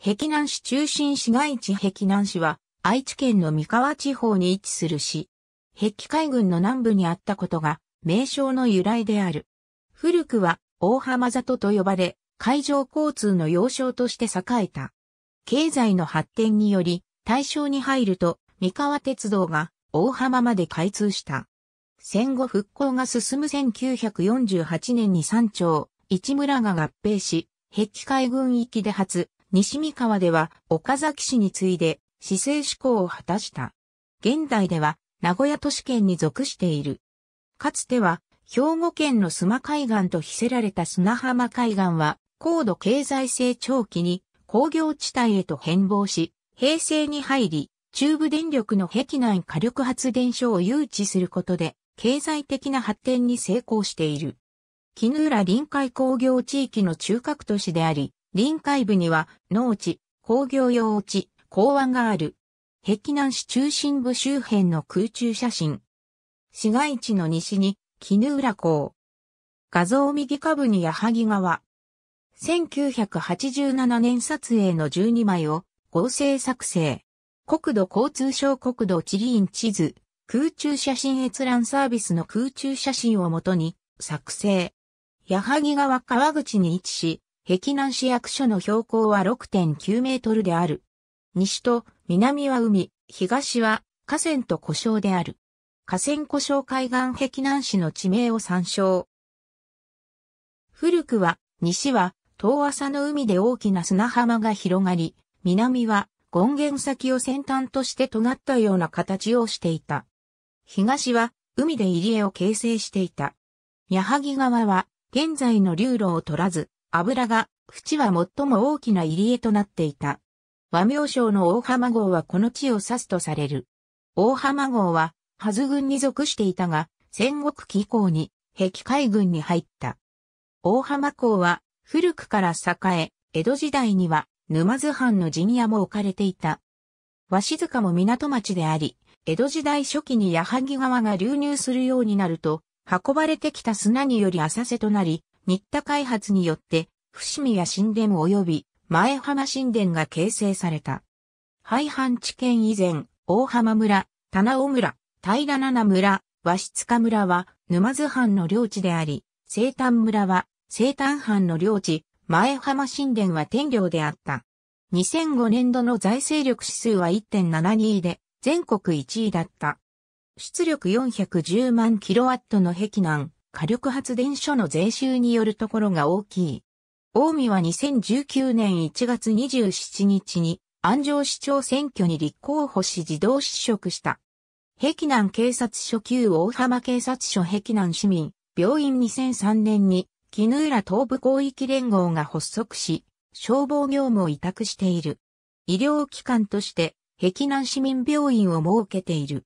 碧南市中心市街地碧南市は、愛知県の三河地方に位置する市。碧海軍の南部にあったことが、名称の由来である。古くは、大浜里と呼ばれ、海上交通の要衝として栄えた。経済の発展により、大正に入ると、三河鉄道が大浜まで開通した。戦後復興が進む1948年に三町、市村が合併し、碧海軍域で初、西三河では岡崎市に次いで市政志向を果たした。現代では名古屋都市圏に属している。かつては兵庫県の須磨海岸と非せられた砂浜海岸は高度経済成長期に工業地帯へと変貌し、平成に入り、中部電力の壁内火力発電所を誘致することで、経済的な発展に成功している。絹浦臨海工業地域の中核都市であり、臨海部には農地、工業用地、港湾がある。壁南市中心部周辺の空中写真。市街地の西に、絹浦港。画像右下部に矢作川。1987年撮影の12枚を合成作成。国土交通省国土地理院地図、空中写真閲覧サービスの空中写真をもとに作成。矢作川川口に位置し、碧南市役所の標高は6.9メートルである。西と南は海、東は河川と故障である。河川故障海岸碧南市の地名を参照。古くは、西は遠浅の海で大きな砂浜が広がり、南は権限先を先端として尖ったような形をしていた。東は海で入り江を形成していた。矢作川は現在の流路を取らず、油が、淵は最も大きな入り江となっていた。和名省の大浜号はこの地を指すとされる。大浜号は、はず軍に属していたが、戦国期以降に、壁海軍に入った。大浜港は、古くから栄え、江戸時代には、沼津藩の陣屋も置かれていた。和静かも港町であり、江戸時代初期に矢作川が流入するようになると、運ばれてきた砂により浅瀬となり、新田開発によって、伏見や神殿及び前浜神殿が形成された。廃藩地県以前、大浜村、棚尾村、平七村、和室塚村は沼津藩の領地であり、西丹村は西丹藩の領地、前浜神殿は天領であった。2005年度の財政力指数は1.72で、全国1位だった。出力410万キロワットの壁南、火力発電所の税収によるところが大きい。大見は2019年1月27日に安城市長選挙に立候補し自動失職した。碧南警察署旧大浜警察署碧南市民、病院2003年に、絹浦東部広域連合が発足し、消防業務を委託している。医療機関として、碧南市民病院を設けている。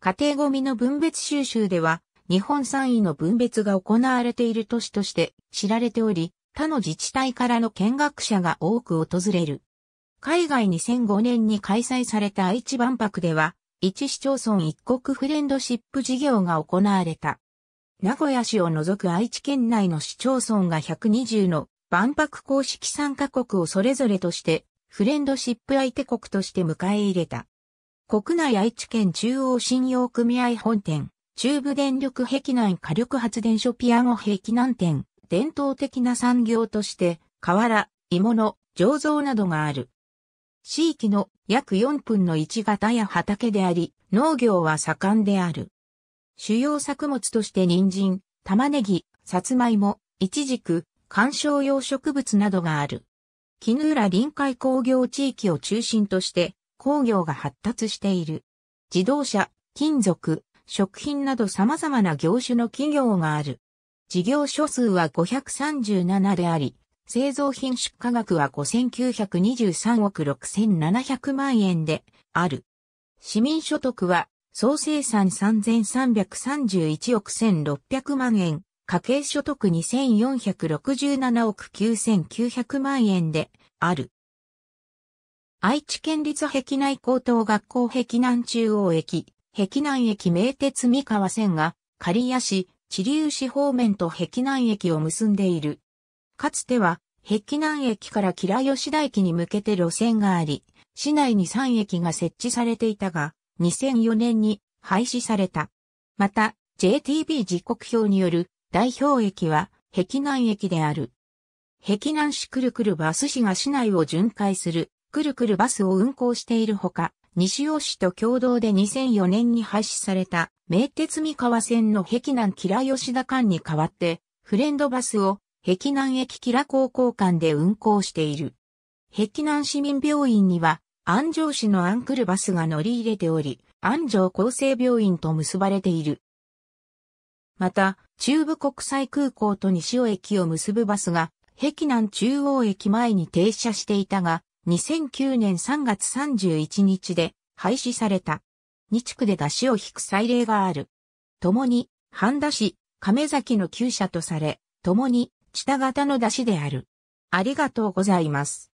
家庭ごみの分別収集では、日本3位の分別が行われている都市として知られており、他の自治体からの見学者が多く訪れる。海外2005年に開催された愛知万博では、一市町村一国フレンドシップ事業が行われた。名古屋市を除く愛知県内の市町村が120の万博公式参加国をそれぞれとしてフレンドシップ相手国として迎え入れた。国内愛知県中央信用組合本店、中部電力壁内火力発電所ピアゴ壁南店、伝統的な産業として、瓦、鋳物、醸造などがある。地域の約4分の1型や畑であり、農業は盛んである。主要作物として人参、玉ねぎ、さつまいも、いちじく、観賞用植物などがある。絹浦臨海工業地域を中心として工業が発達している。自動車、金属、食品など様々な業種の企業がある。事業所数は537であり、製造品出荷額は5923億6700万円である。市民所得は総生産3331億1600万円、家計所得2467億9900万円である。愛知県立碧内高等学校碧南中央駅、碧南駅名鉄三河線が、刈谷市、知立市方面と碧南駅を結んでいる。かつては、碧南駅から吉良吉田駅に向けて路線があり、市内に3駅が設置されていたが、2004年に廃止された。また、JTB 時刻表による代表駅は、碧南駅である。碧南市くるくるバス市が市内を巡回する、くるくるバスを運行しているほか、西尾市と共同で2004年に廃止された、名鉄三河線の碧南キラ吉田間に代わって、フレンドバスを碧南駅キラ高校間で運行している。碧南市民病院には、安城市のアンクルバスが乗り入れており、安城厚生病院と結ばれている。また、中部国際空港と西尾駅を結ぶバスが、碧南中央駅前に停車していたが、2009年3月31日で廃止された。二地区で出汁を引く祭礼がある。共に、半田市、亀崎の旧社とされ、共に、下型の出汁である。ありがとうございます。